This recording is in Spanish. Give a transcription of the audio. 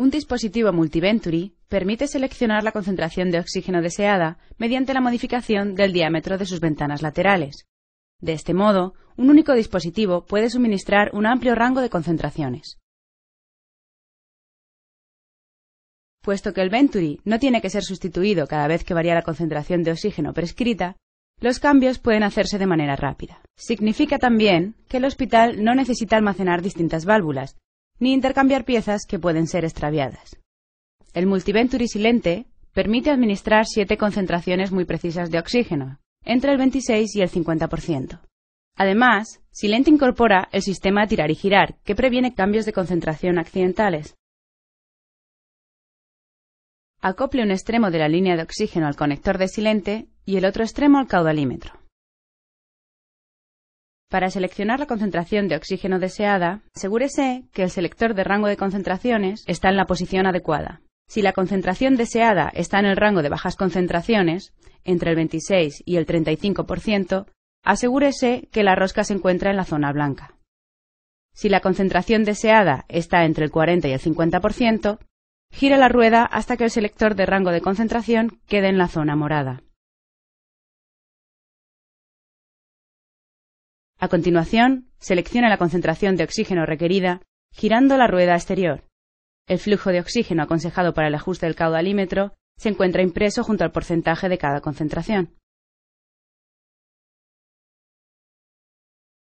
Un dispositivo multiventuri permite seleccionar la concentración de oxígeno deseada mediante la modificación del diámetro de sus ventanas laterales. De este modo, un único dispositivo puede suministrar un amplio rango de concentraciones. Puesto que el Venturi no tiene que ser sustituido cada vez que varía la concentración de oxígeno prescrita, los cambios pueden hacerse de manera rápida. Significa también que el hospital no necesita almacenar distintas válvulas, ni intercambiar piezas que pueden ser extraviadas. El multiventuri silente permite administrar siete concentraciones muy precisas de oxígeno, entre el 26 y el 50%. Además, Silente incorpora el sistema tirar y girar, que previene cambios de concentración accidentales. Acople un extremo de la línea de oxígeno al conector de Silente y el otro extremo al caudalímetro. Para seleccionar la concentración de oxígeno deseada, asegúrese que el selector de rango de concentraciones está en la posición adecuada. Si la concentración deseada está en el rango de bajas concentraciones, entre el 26 y el 35%, asegúrese que la rosca se encuentra en la zona blanca. Si la concentración deseada está entre el 40 y el 50%, gire la rueda hasta que el selector de rango de concentración quede en la zona morada. A continuación, selecciona la concentración de oxígeno requerida girando la rueda exterior. El flujo de oxígeno aconsejado para el ajuste del caudalímetro se encuentra impreso junto al porcentaje de cada concentración.